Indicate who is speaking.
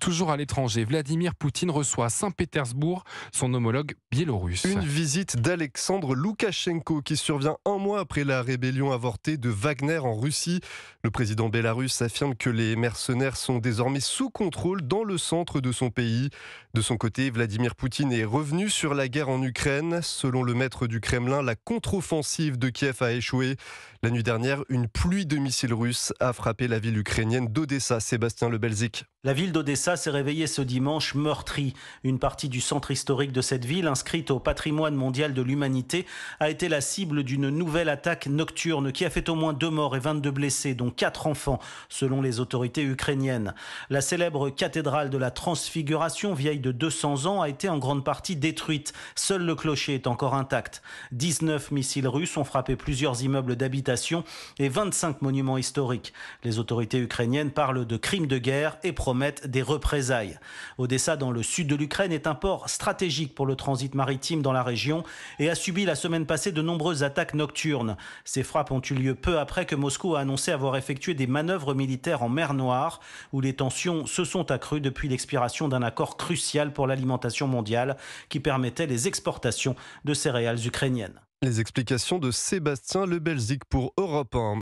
Speaker 1: Toujours à l'étranger, Vladimir Poutine reçoit à Saint-Pétersbourg son homologue biélorusse. Une visite d'Alexandre Loukachenko qui survient un mois après la rébellion avortée de Wagner en Russie. Le président Bélarus affirme que les mercenaires sont désormais sous contrôle dans le centre de son pays. De son côté, Vladimir Poutine est revenu sur la guerre en Ukraine. Selon le maître du Kremlin, la contre-offensive de Kiev a échoué. La nuit dernière,
Speaker 2: une pluie de missiles russes a frappé la ville ukrainienne d'Odessa, Sébastien Le Lebelzik. La ville d'Odessa s'est réveillée ce dimanche meurtrie. Une partie du centre historique de cette ville, inscrite au patrimoine mondial de l'humanité, a été la cible d'une nouvelle attaque nocturne qui a fait au moins deux morts et 22 blessés, dont quatre enfants, selon les autorités ukrainiennes. La célèbre cathédrale de la Transfiguration, vieille de 200 ans, a été en grande partie détruite. Seul le clocher est encore intact. 19 missiles russes ont frappé plusieurs immeubles d'habitation et 25 monuments historiques. Les autorités ukrainiennes parlent de crimes de guerre et promettent des représailles. Odessa, dans le sud de l'Ukraine, est un port stratégique pour le transit maritime dans la région et a subi la semaine passée de nombreuses attaques nocturnes. Ces frappes ont eu lieu peu après que Moscou a annoncé avoir effectué des manœuvres militaires en mer Noire, où les tensions se sont accrues depuis l'expiration d'un accord crucial pour l'alimentation mondiale qui permettait les exportations de céréales ukrainiennes.
Speaker 1: Les explications de Sébastien Le pour Europe 1.